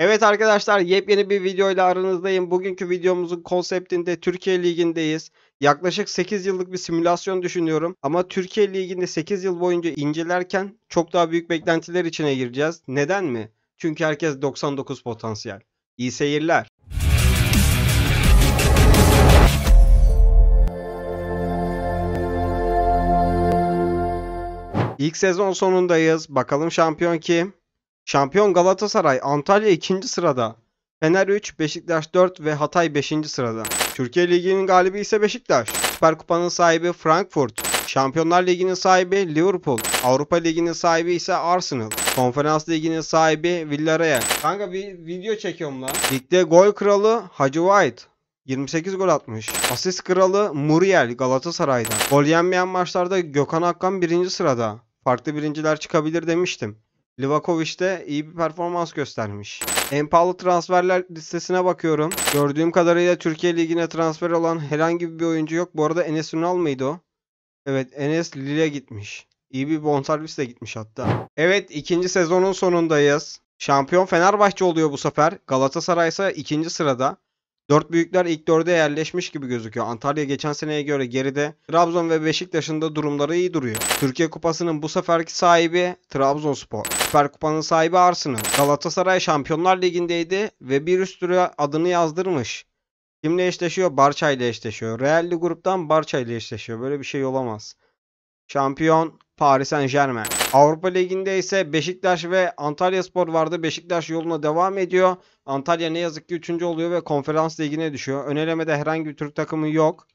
Evet arkadaşlar yepyeni bir videoyla aranızdayım. Bugünkü videomuzun konseptinde Türkiye Ligi'ndeyiz. Yaklaşık 8 yıllık bir simülasyon düşünüyorum ama Türkiye Ligi'nde 8 yıl boyunca incelerken çok daha büyük beklentiler içine gireceğiz. Neden mi? Çünkü herkes 99 potansiyel. İyi seyirler. İlk sezon sonundayız. Bakalım şampiyon kim? Şampiyon Galatasaray Antalya 2. sırada. Fener 3, Beşiktaş 4 ve Hatay 5. sırada. Türkiye Ligi'nin galibi ise Beşiktaş. Süper Kupa'nın sahibi Frankfurt. Şampiyonlar Ligi'nin sahibi Liverpool. Avrupa Ligi'nin sahibi ise Arsenal. Konferans Ligi'nin sahibi Villarreal. Kanka bir video çekiyorum lan. Ligde gol kralı Hacı White. 28 gol atmış. Asist kralı Muriel Galatasaray'da. Gol yenmeyen maçlarda Gökhan Akkan 1. sırada. Farklı birinciler çıkabilir demiştim. Livakovic de iyi bir performans göstermiş. En pahalı transferler listesine bakıyorum. Gördüğüm kadarıyla Türkiye Ligi'ne transfer olan herhangi bir oyuncu yok. Bu arada Enes Ünal mıydı o? Evet Enes Lille gitmiş. İyi bir de gitmiş hatta. Evet ikinci sezonun sonundayız. Şampiyon Fenerbahçe oluyor bu sefer. Galatasaray ise ikinci sırada. Dört büyükler ilk dörde yerleşmiş gibi gözüküyor. Antalya geçen seneye göre geride. Trabzon ve Beşiktaş'ın da durumları iyi duruyor. Türkiye Kupası'nın bu seferki sahibi Trabzonspor. Süper Kupa'nın sahibi Arsenal. Galatasaray Şampiyonlar Ligi'ndeydi ve bir üst adını yazdırmış. Kimle eşleşiyor? Barça ile eşleşiyor. Realli gruptan Barça ile eşleşiyor. Böyle bir şey olamaz. Şampiyon Paris Saint Germain. Avrupa Ligi'nde ise Beşiktaş ve Antalya Spor vardı. Beşiktaş yoluna devam ediyor. Antalya ne yazık ki 3. oluyor ve konferans ligine düşüyor. Önelemede herhangi bir Türk takımı yok.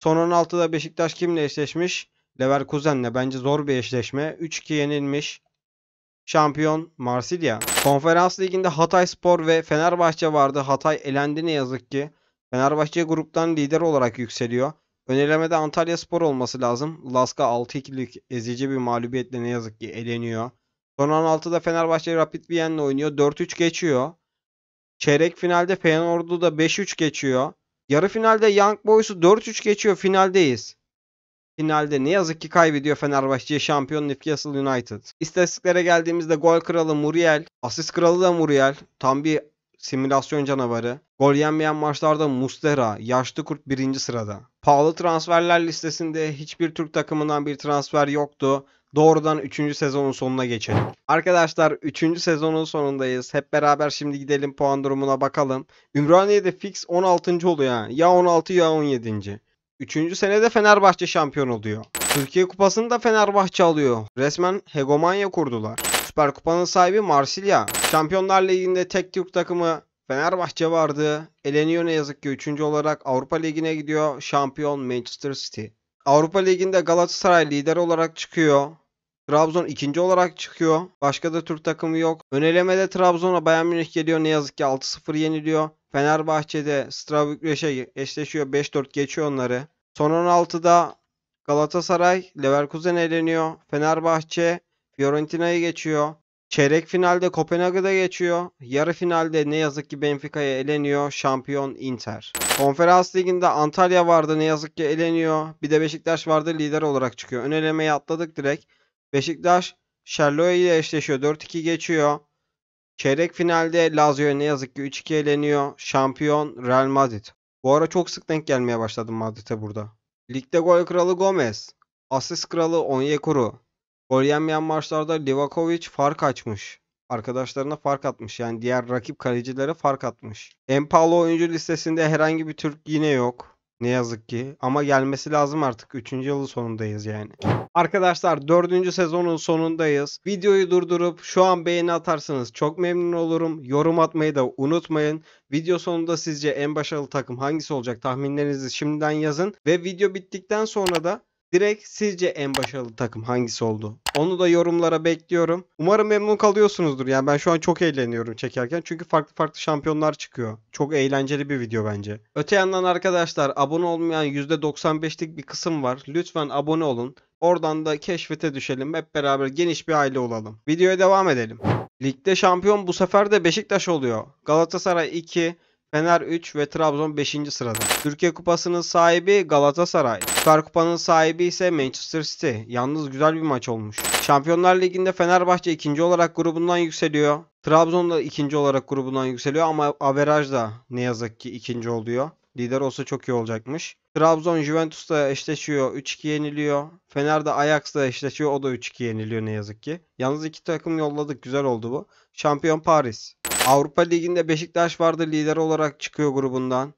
Son 16'da Beşiktaş kimle eşleşmiş? Leverkusen'le bence zor bir eşleşme. 3-2 yenilmiş. Şampiyon Marsilya. Konferans liginde Hatay Spor ve Fenerbahçe vardı. Hatay elendi ne yazık ki. Fenerbahçe gruptan lider olarak yükseliyor. Önerilmede Antalya Spor olması lazım. Laska 6-2'lik ezici bir mağlubiyetle ne yazık ki eleniyor. Son 16'da Fenerbahçe Rapid Vienna oynuyor. 4-3 geçiyor. Çeyrek finalde Feyenoord'u da 5-3 geçiyor. Yarı finalde Young Boys'u 4-3 geçiyor. Finaldeyiz. Finalde ne yazık ki kaybediyor Fenerbahçe'ye şampiyon Newcastle United. İstatistiklere geldiğimizde gol kralı Muriel, asist kralı da Muriel. Tam bir simülasyon canavarı. Gol yenmeyen maçlarda Mustera, yaşlı kurt birinci sırada. Pahalı transferler listesinde hiçbir Türk takımından bir transfer yoktu. Doğrudan 3. sezonun sonuna geçelim. Arkadaşlar 3. sezonun sonundayız. Hep beraber şimdi gidelim puan durumuna bakalım. Ümraniye'de fix 16. oluyor. Yani. Ya 16 ya 17. 3. senede Fenerbahçe şampiyon oluyor. Türkiye Kupası'nı da Fenerbahçe alıyor. Resmen hegemonya kurdular. Süper Kupa'nın sahibi Marsilya. Şampiyonlar Ligi'nde tek Türk takımı Fenerbahçe vardı. Eleniyor ne yazık ki 3. olarak Avrupa Ligi'ne gidiyor. Şampiyon Manchester City. Avrupa Ligi'nde Galatasaray lider olarak çıkıyor. Trabzon ikinci olarak çıkıyor. Başka da Türk takımı yok. Önelemede Trabzon'a Bayern Münih geliyor. Ne yazık ki 6-0 yeniliyor. Fenerbahçe'de Strabükreş'e eşleşiyor. 5-4 geçiyor onları. Son 16'da Galatasaray Leverkusen eleniyor. Fenerbahçe Fiorentina'yı geçiyor. Çeyrek finalde Kopenhag'da geçiyor. Yarı finalde ne yazık ki Benfica'ya eleniyor. Şampiyon Inter. Konferans liginde Antalya vardı ne yazık ki eleniyor. Bir de Beşiktaş vardı lider olarak çıkıyor. Ön elemeyi atladık direkt. Beşiktaş Şerloya ile eşleşiyor. 4-2 geçiyor. Çeyrek finalde Lazio ne yazık ki 3-2 eleniyor. Şampiyon Real Madrid. Bu ara çok sık denk gelmeye başladım Madrid'e burada. Ligde gol kralı Gomez. Asist kralı Onyekuru. Gol yenmeyen maçlarda Livakovic fark açmış. Arkadaşlarına fark atmış. Yani diğer rakip kalecilere fark atmış. En pahalı oyuncu listesinde herhangi bir Türk yine yok. Ne yazık ki. Ama gelmesi lazım artık. Üçüncü yılın sonundayız yani. Arkadaşlar dördüncü sezonun sonundayız. Videoyu durdurup şu an beğeni atarsanız çok memnun olurum. Yorum atmayı da unutmayın. Video sonunda sizce en başarılı takım hangisi olacak tahminlerinizi şimdiden yazın. Ve video bittikten sonra da Direkt sizce en başarılı takım hangisi oldu? Onu da yorumlara bekliyorum. Umarım memnun kalıyorsunuzdur. Yani ben şu an çok eğleniyorum çekerken. Çünkü farklı farklı şampiyonlar çıkıyor. Çok eğlenceli bir video bence. Öte yandan arkadaşlar abone olmayan %95'lik bir kısım var. Lütfen abone olun. Oradan da keşfete düşelim. Hep beraber geniş bir aile olalım. Videoya devam edelim. Ligde şampiyon bu sefer de Beşiktaş oluyor. Galatasaray 2, Fener 3 ve Trabzon 5. sırada. Türkiye Kupası'nın sahibi Galatasaray. Süper Kupa'nın sahibi ise Manchester City. Yalnız güzel bir maç olmuş. Şampiyonlar Ligi'nde Fenerbahçe ikinci olarak grubundan yükseliyor. Trabzon da ikinci olarak grubundan yükseliyor ama averaj da ne yazık ki ikinci oluyor. Lider olsa çok iyi olacakmış. Trabzon Juventus'la eşleşiyor. 3-2 yeniliyor. Fener de Ajax'la eşleşiyor. O da 3-2 yeniliyor ne yazık ki. Yalnız iki takım yolladık. Güzel oldu bu. Şampiyon Paris. Avrupa Ligi'nde Beşiktaş vardı. Lider olarak çıkıyor grubundan.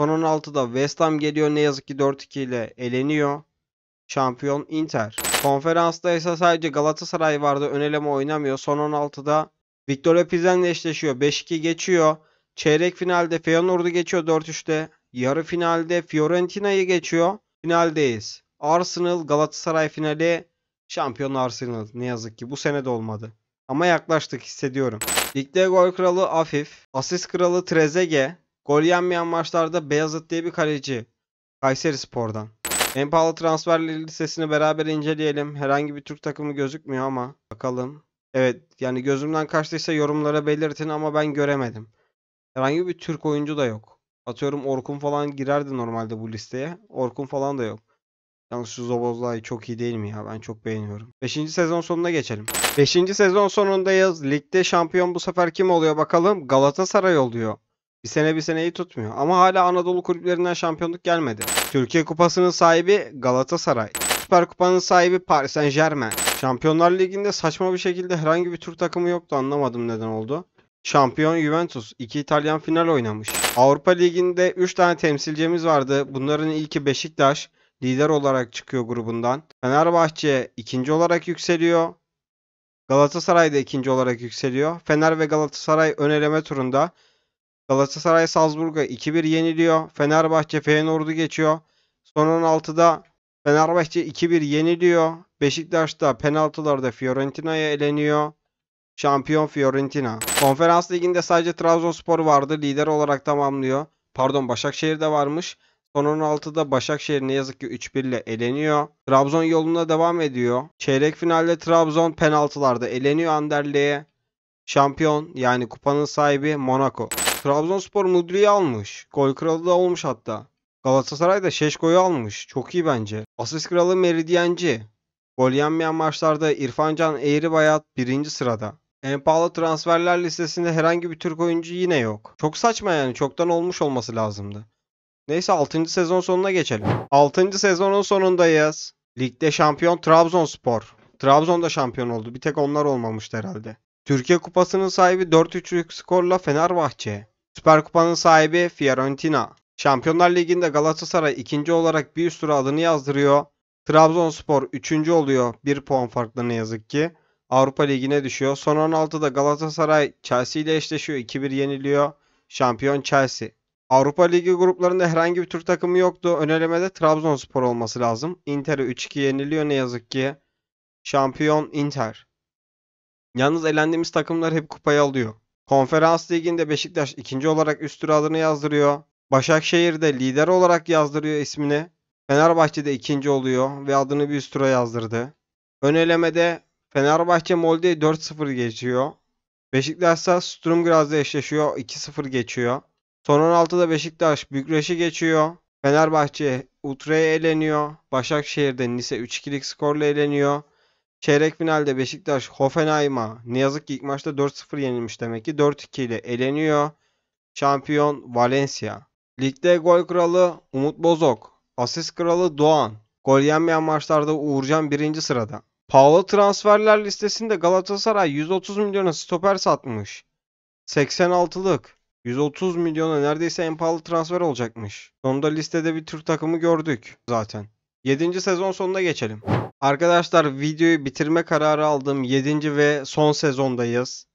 Son 16'da West Ham geliyor. Ne yazık ki 4-2 ile eleniyor. Şampiyon Inter. Konferansta ise sadece Galatasaray vardı. Öneleme oynamıyor. Son 16'da Victoria Pizen'le eşleşiyor. 5-2 geçiyor. Çeyrek finalde Feyenoord'u geçiyor 4-3'te. Yarı finalde Fiorentina'yı geçiyor. Finaldeyiz. Arsenal Galatasaray finali şampiyon Arsenal. Ne yazık ki bu sene de olmadı. Ama yaklaştık hissediyorum. Ligde gol kralı Afif, asist kralı Trezege, gol yenmeyen maçlarda Beyazıt diye bir kaleci. Kayseri Spor'dan. En pahalı transferleri listesini beraber inceleyelim. Herhangi bir Türk takımı gözükmüyor ama bakalım. Evet yani gözümden kaçtıysa yorumlara belirtin ama ben göremedim. Herhangi bir Türk oyuncu da yok. Atıyorum Orkun falan girerdi normalde bu listeye. Orkun falan da yok. Yalnız şu Zobozlay çok iyi değil mi ya? Ben çok beğeniyorum. 5. sezon sonuna geçelim. 5. sezon sonundayız. Ligde şampiyon bu sefer kim oluyor bakalım? Galatasaray oluyor. Bir sene bir seneyi tutmuyor. Ama hala Anadolu kulüplerinden şampiyonluk gelmedi. Türkiye Kupası'nın sahibi Galatasaray. Süper Kupa'nın sahibi Paris Saint Germain. Şampiyonlar Ligi'nde saçma bir şekilde herhangi bir Türk takımı yoktu. Anlamadım neden oldu. Şampiyon Juventus 2 İtalyan final oynamış. Avrupa Ligi'nde 3 tane temsilcimiz vardı. Bunların ilki Beşiktaş lider olarak çıkıyor grubundan. Fenerbahçe ikinci olarak yükseliyor. Galatasaray da ikinci olarak yükseliyor. Fener ve Galatasaray ön eleme turunda. Galatasaray Salzburg'a 2-1 yeniliyor. Fenerbahçe Feyenoord'u geçiyor. Son 16'da Fenerbahçe 2-1 yeniliyor. Beşiktaş da penaltılarda Fiorentina'ya eleniyor. Şampiyon Fiorentina. Konferans liginde sadece Trabzonspor vardı. Lider olarak tamamlıyor. Pardon Başakşehir de varmış. Son 16'da Başakşehir ne yazık ki 3-1 ile eleniyor. Trabzon yolunda devam ediyor. Çeyrek finalde Trabzon penaltılarda eleniyor Anderley'e. Şampiyon yani kupanın sahibi Monaco. Trabzonspor Mudri'yi almış. Gol kralı da olmuş hatta. Galatasaray da Şeşko'yu almış. Çok iyi bence. Asist kralı Meridyenci. Gol yenmeyen maçlarda İrfan Can Bayat birinci sırada. En pahalı transferler listesinde herhangi bir Türk oyuncu yine yok. Çok saçma yani çoktan olmuş olması lazımdı. Neyse 6. sezon sonuna geçelim. 6. sezonun sonundayız. Ligde şampiyon Trabzonspor. Trabzon da şampiyon oldu. Bir tek onlar olmamıştı herhalde. Türkiye Kupası'nın sahibi 4-3'lük skorla Fenerbahçe. Süper Kupa'nın sahibi Fiorentina. Şampiyonlar Ligi'nde Galatasaray ikinci olarak bir üst tura adını yazdırıyor. Trabzonspor 3. oluyor 1 puan farkla ne yazık ki. Avrupa Ligi'ne düşüyor. Son 16'da Galatasaray Chelsea ile eşleşiyor. 2-1 yeniliyor. Şampiyon Chelsea. Avrupa Ligi gruplarında herhangi bir tur takımı yoktu. Önelemede Trabzonspor olması lazım. Inter'e 3-2 yeniliyor ne yazık ki. Şampiyon Inter. Yalnız elendiğimiz takımlar hep kupayı alıyor. Konferans Ligi'nde Beşiktaş ikinci olarak üst tura adını yazdırıyor. Başakşehir de lider olarak yazdırıyor ismini. Fenerbahçe'de ikinci oluyor ve adını bir üst tura yazdırdı. Ön elemede Fenerbahçe Molde'yi 4-0 geçiyor. Beşiktaş'sa Sturm Graz'da eşleşiyor 2-0 geçiyor. Son 16'da Beşiktaş Bükreş'i geçiyor. Fenerbahçe Utra'ya eleniyor. Başakşehir'de Nice 3-2'lik skorla eleniyor. Çeyrek finalde Beşiktaş Hoffenheim'a ne yazık ki ilk maçta 4-0 yenilmiş demek ki 4-2 ile eleniyor. Şampiyon Valencia. Ligde gol kralı Umut Bozok. Asist kralı Doğan. Gol yenmeyen maçlarda Uğurcan birinci sırada. Pahalı transferler listesinde Galatasaray 130 milyona stoper satmış. 86'lık. 130 milyona neredeyse en pahalı transfer olacakmış. Sonunda listede bir Türk takımı gördük zaten. 7. sezon sonuna geçelim. Arkadaşlar videoyu bitirme kararı aldım. 7. ve son sezondayız.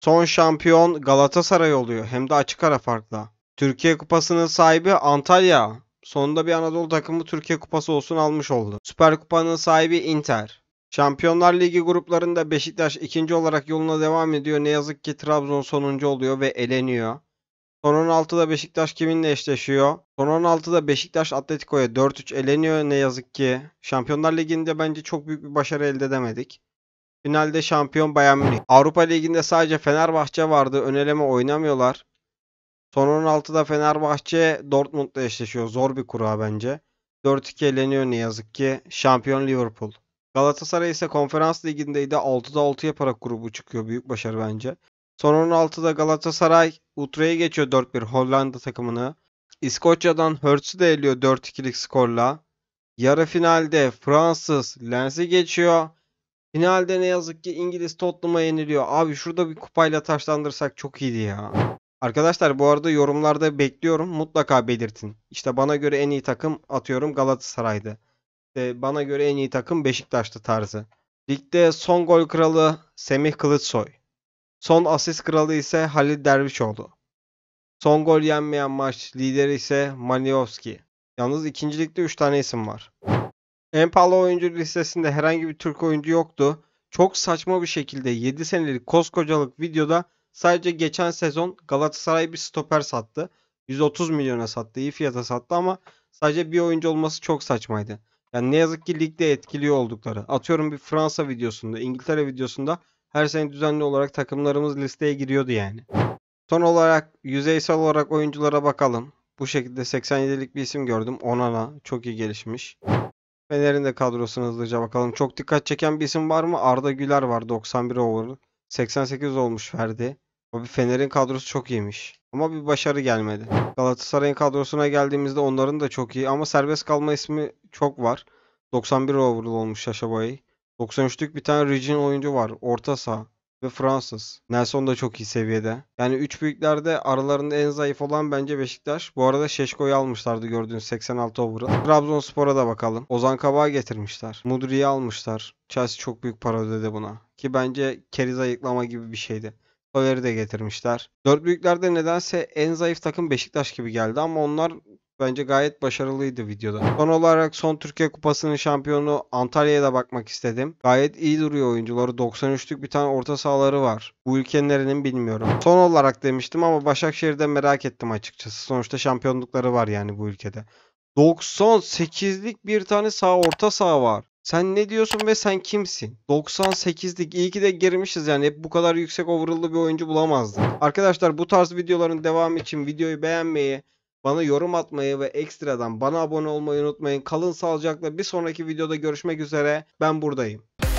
Son şampiyon Galatasaray oluyor. Hem de açık ara farkla. Türkiye Kupası'nın sahibi Antalya. Sonunda bir Anadolu takımı Türkiye Kupası olsun almış oldu. Süper Kupa'nın sahibi Inter. Şampiyonlar Ligi gruplarında Beşiktaş ikinci olarak yoluna devam ediyor. Ne yazık ki Trabzon sonuncu oluyor ve eleniyor. Son 16'da Beşiktaş kiminle eşleşiyor? Son 16'da Beşiktaş Atletico'ya 4-3 eleniyor ne yazık ki. Şampiyonlar Ligi'nde bence çok büyük bir başarı elde edemedik. Finalde şampiyon Bayern Münih. Avrupa Ligi'nde sadece Fenerbahçe vardı. Öneleme oynamıyorlar. Son 16'da Fenerbahçe Dortmund'la eşleşiyor. Zor bir kura bence. 4-2 eleniyor ne yazık ki. Şampiyon Liverpool. Galatasaray ise konferans ligindeydi. 6'da 6 yaparak grubu çıkıyor. Büyük başarı bence. Son 16'da Galatasaray Utra'ya geçiyor 4-1 Hollanda takımını. İskoçya'dan Hertz'ü de eliyor 4-2'lik skorla. Yarı finalde Fransız Lens'i geçiyor. Finalde ne yazık ki İngiliz Tottenham'a yeniliyor. Abi şurada bir kupayla taşlandırsak çok iyiydi ya. Arkadaşlar bu arada yorumlarda bekliyorum. Mutlaka belirtin. İşte bana göre en iyi takım atıyorum Galatasaray'dı. İşte bana göre en iyi takım Beşiktaş'tı tarzı. Ligde son gol kralı Semih Kılıçsoy. Son asist kralı ise Halil Dervişoğlu. Son gol yenmeyen maç lideri ise Malinovski. Yalnız ikincilikte 3 tane isim var. En pahalı oyuncu listesinde herhangi bir Türk oyuncu yoktu. Çok saçma bir şekilde 7 senelik koskocalık videoda Sadece geçen sezon Galatasaray bir stoper sattı. 130 milyona sattı. iyi fiyata sattı ama sadece bir oyuncu olması çok saçmaydı. Yani ne yazık ki ligde etkili oldukları. Atıyorum bir Fransa videosunda, İngiltere videosunda her sene düzenli olarak takımlarımız listeye giriyordu yani. Son olarak yüzeysel olarak oyunculara bakalım. Bu şekilde 87'lik bir isim gördüm. Onana çok iyi gelişmiş. Fener'in de kadrosuna hızlıca bakalım. Çok dikkat çeken bir isim var mı? Arda Güler var 91 over. 88 olmuş Ferdi. Abi Fener'in kadrosu çok iyiymiş. Ama bir başarı gelmedi. Galatasaray'ın kadrosuna geldiğimizde onların da çok iyi. Ama serbest kalma ismi çok var. 91 overall olmuş Şaşabay'ı. 93'lük bir tane Regin oyuncu var. Orta saha ve Fransız. Nelson da çok iyi seviyede. Yani 3 büyüklerde aralarında en zayıf olan bence Beşiktaş. Bu arada Şeşko'yu almışlardı gördüğünüz 86 over'ı. Trabzonspor'a da bakalım. Ozan Kabak'ı getirmişler. Mudri'yi almışlar. Chelsea çok büyük para ödedi buna. Ki bence keriz ayıklama gibi bir şeydi. Soler'i de getirmişler. Dört büyüklerde nedense en zayıf takım Beşiktaş gibi geldi ama onlar bence gayet başarılıydı videoda. Son olarak son Türkiye Kupası'nın şampiyonu Antalya'ya da bakmak istedim. Gayet iyi duruyor oyuncuları. 93'lük bir tane orta sahaları var. Bu ülkenin bilmiyorum. Son olarak demiştim ama Başakşehir'de merak ettim açıkçası. Sonuçta şampiyonlukları var yani bu ülkede. 98'lik bir tane sağ orta saha var. Sen ne diyorsun ve sen kimsin? 98'lik iyi ki de girmişiz yani hep bu kadar yüksek overall'lı bir oyuncu bulamazdık. Arkadaşlar bu tarz videoların devamı için videoyu beğenmeyi, bana yorum atmayı ve ekstradan bana abone olmayı unutmayın. Kalın sağlıcakla bir sonraki videoda görüşmek üzere. Ben buradayım.